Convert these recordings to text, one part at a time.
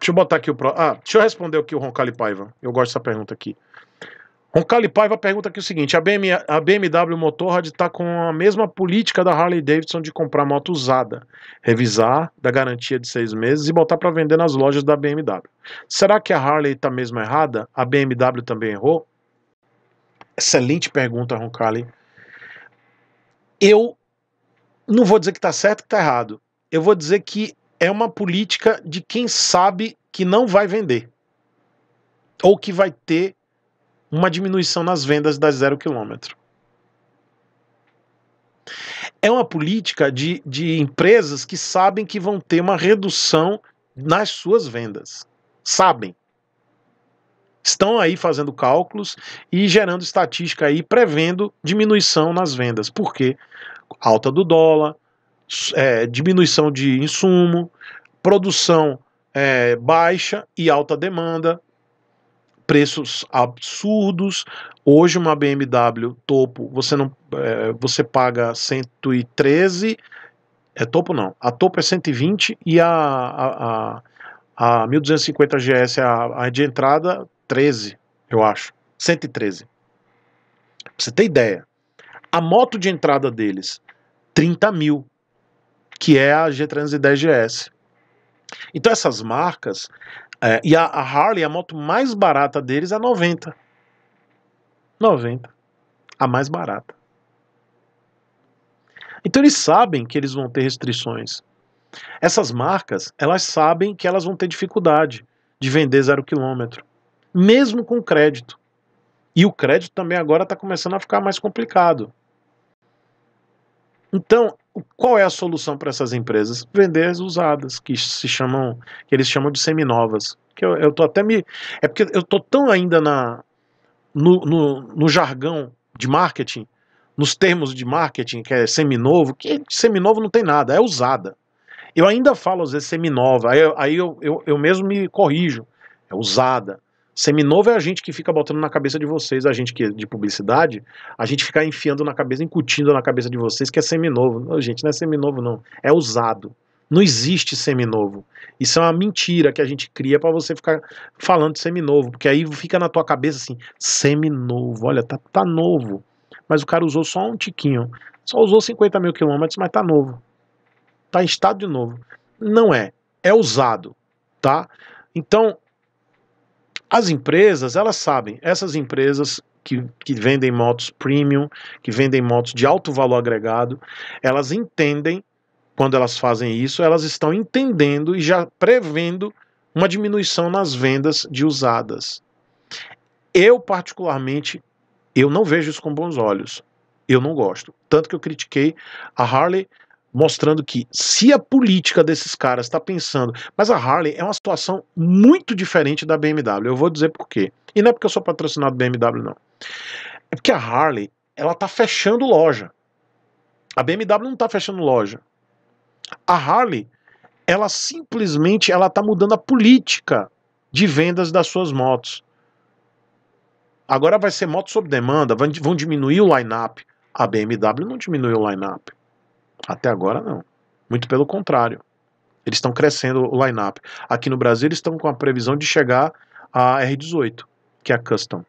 Deixa eu botar aqui o próximo. Ah, deixa eu responder aqui o Roncalli Paiva. Eu gosto dessa pergunta aqui. Roncalli Paiva pergunta aqui o seguinte: a, BM, a BMW Motorrad está com a mesma política da Harley Davidson de comprar moto usada, revisar da garantia de seis meses e botar para vender nas lojas da BMW. Será que a Harley está mesmo errada? A BMW também errou? Excelente pergunta, Roncalli. Eu não vou dizer que está certo que está errado. Eu vou dizer que é uma política de quem sabe que não vai vender ou que vai ter uma diminuição nas vendas das zero quilômetro. É uma política de, de empresas que sabem que vão ter uma redução nas suas vendas. Sabem. Estão aí fazendo cálculos e gerando estatística aí, prevendo diminuição nas vendas. Por quê? Alta do dólar, é, diminuição de insumo, produção é, baixa e alta demanda, preços absurdos. Hoje uma BMW topo, você não é, você paga 113, é topo não, a topo é 120 e a, a, a, a 1250 GS, a, a de entrada, 13, eu acho, 113. Pra você ter ideia, a moto de entrada deles, 30 mil que é a G310 GS. Então essas marcas, é, e a, a, Harley, a moto mais barata deles é 90. 90. A mais barata. Então eles sabem que eles vão ter restrições. Essas marcas, elas sabem que elas vão ter dificuldade de vender zero quilômetro, mesmo com crédito. E o crédito também agora está começando a ficar mais complicado. Então, qual é a solução para essas empresas? Vender as usadas, que se chamam, que eles chamam de seminovas. Que eu, eu tô até me. É porque eu tô tão ainda na, no, no, no jargão de marketing, nos termos de marketing, que é seminovo, que seminovo não tem nada, é usada. Eu ainda falo às vezes seminova, aí, aí eu, eu, eu mesmo me corrijo, é usada. Seminovo é a gente que fica botando na cabeça de vocês, a gente que é de publicidade, a gente fica enfiando na cabeça, incutindo na cabeça de vocês que é seminovo. Não, gente, não é seminovo não, é usado. Não existe seminovo. Isso é uma mentira que a gente cria para você ficar falando de seminovo, porque aí fica na tua cabeça assim, seminovo, olha, tá, tá novo. Mas o cara usou só um tiquinho, só usou 50 mil quilômetros, mas tá novo. Tá em estado de novo. Não é, é usado, tá? Então, as empresas, elas sabem, essas empresas que, que vendem motos premium, que vendem motos de alto valor agregado, elas entendem, quando elas fazem isso, elas estão entendendo e já prevendo uma diminuição nas vendas de usadas. Eu, particularmente, eu não vejo isso com bons olhos. Eu não gosto. Tanto que eu critiquei a Harley mostrando que se a política desses caras está pensando, mas a Harley é uma situação muito diferente da BMW. Eu vou dizer por quê. E não é porque eu sou patrocinado BMW não. É porque a Harley, ela tá fechando loja. A BMW não está fechando loja. A Harley, ela simplesmente ela tá mudando a política de vendas das suas motos. Agora vai ser moto sob demanda, vão diminuir o line-up. A BMW não diminuiu o line-up. Até agora não. Muito pelo contrário. Eles estão crescendo o lineup. Aqui no Brasil eles estão com a previsão de chegar a R18, que é a Custom.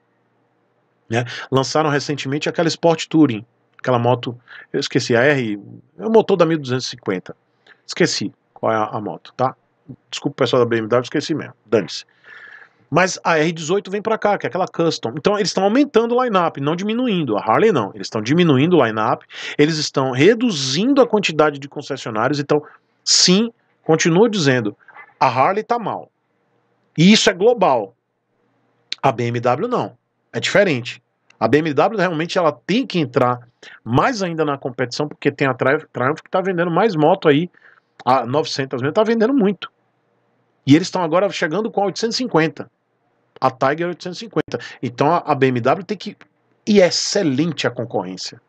Né? Lançaram recentemente aquela Sport Touring, aquela moto, eu esqueci, a R, é o motor da 1250. Esqueci qual é a, a moto, tá? Desculpa o pessoal da BMW, esqueci mesmo, dane-se. Mas a R18 vem para cá, que é aquela custom. Então eles estão aumentando o line-up, não diminuindo. A Harley não, eles estão diminuindo o line-up, eles estão reduzindo a quantidade de concessionários. Então, sim, continuo dizendo, a Harley tá mal. E isso é global. A BMW não. É diferente. A BMW realmente ela tem que entrar mais ainda na competição, porque tem a Triumph que está vendendo mais moto aí, a 900 mil, está vendendo muito. E eles estão agora chegando com 850 a Tiger 850. Então a BMW tem que. E é excelente a concorrência.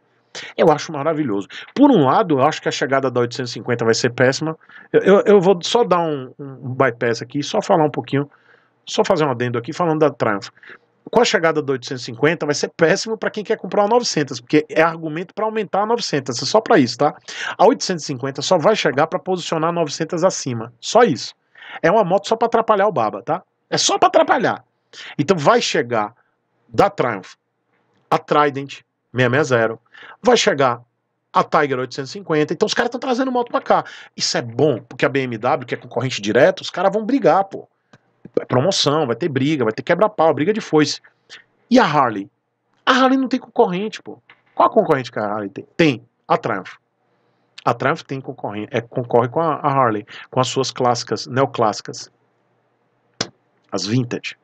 Eu acho maravilhoso. Por um lado, eu acho que a chegada da 850 vai ser péssima. Eu, eu, eu vou só dar um, um bypass aqui, só falar um pouquinho, só fazer um adendo aqui falando da Triumph. Com a chegada da 850 vai ser péssimo para quem quer comprar a 900, porque é argumento para aumentar a 900, é só para isso, tá? A 850 só vai chegar para posicionar a 900 acima, só isso. É uma moto só para atrapalhar o baba, tá? É só para atrapalhar. Então vai chegar da Triumph a Trident 660, vai chegar a Tiger 850. Então os caras estão trazendo moto para cá. Isso é bom, porque a BMW, que é concorrente direto, os caras vão brigar, pô. É promoção, vai ter briga, vai ter quebra-pau, briga de foice. E a Harley? A Harley não tem concorrente, pô. Qual a concorrente que a Harley tem? Tem, a Triumph. A Triumph tem concorrente, é, concorre com a, a Harley, com as suas clássicas, neoclássicas. As vintage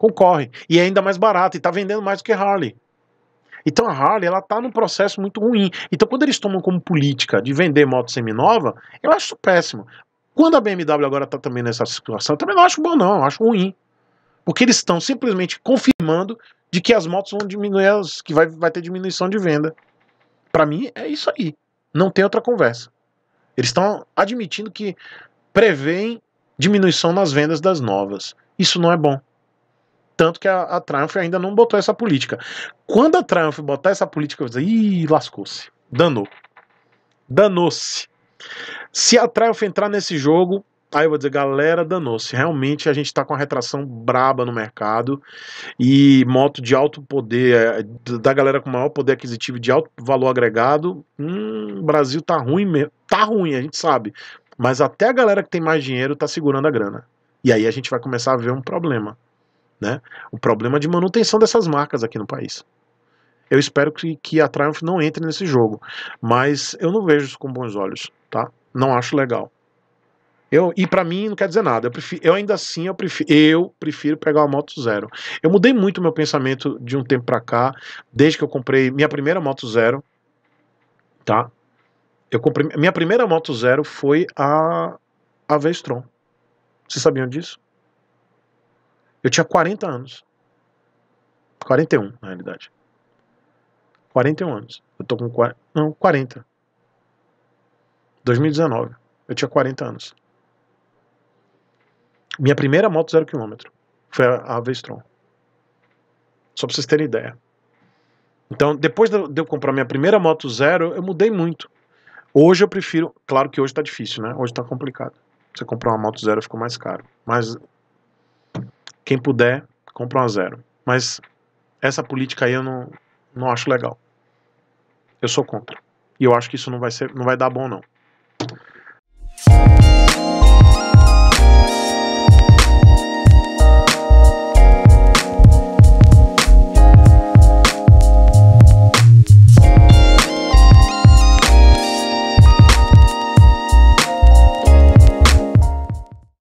concorre. E é ainda mais barato, e está vendendo mais do que Harley. Então a Harley ela tá num processo muito ruim. Então quando eles tomam como política de vender moto seminova, eu acho péssimo. Quando a BMW agora está também nessa situação, eu também não acho bom não, eu acho ruim. Porque eles estão simplesmente confirmando de que as motos vão diminuir, que vai, vai ter diminuição de venda. Para mim é isso aí. Não tem outra conversa. Eles estão admitindo que prevêem diminuição nas vendas das novas. Isso não é bom. Tanto que a, a Triumph ainda não botou essa política. Quando a Triumph botar essa política, eu vou dizer, ih, lascou-se. Danou. Danou-se. Se a Triumph entrar nesse jogo, Aí eu vou dizer, galera, danou-se. Realmente a gente está com uma retração braba no mercado e moto de alto poder, é, da galera com maior poder aquisitivo de alto valor agregado, hum, o Brasil tá ruim mesmo. Tá ruim, a gente sabe. Mas até a galera que tem mais dinheiro tá segurando a grana. E aí a gente vai começar a ver um problema né? O problema de manutenção dessas marcas aqui no país. Eu espero que, que a Triumph não entre nesse jogo, mas eu não vejo isso com bons olhos, tá? Não acho legal. Eu, e para mim não quer dizer nada. Eu, prefiro, eu ainda assim eu prefiro, eu prefiro pegar uma moto zero. Eu mudei muito meu pensamento de um tempo para cá, desde que eu comprei minha primeira moto zero, tá? Eu comprei minha primeira moto zero foi a a Vestron. Vocês sabiam disso? Eu tinha 40 anos. 41, na realidade. 41 anos. Eu tô com 40. Não, 40. 2019. Eu tinha 40 anos. Minha primeira moto zero quilômetro foi a Avestron. Só pra vocês terem ideia. Então, depois de eu comprar minha primeira moto zero, eu mudei muito. Hoje eu prefiro. Claro que hoje tá difícil, né? Hoje tá complicado. Você comprar uma moto zero ficou mais caro. Mas quem puder, compra um a zero. Mas essa política aí eu não, não acho legal. Eu sou contra. E eu acho que isso não vai, ser, não vai dar bom, não.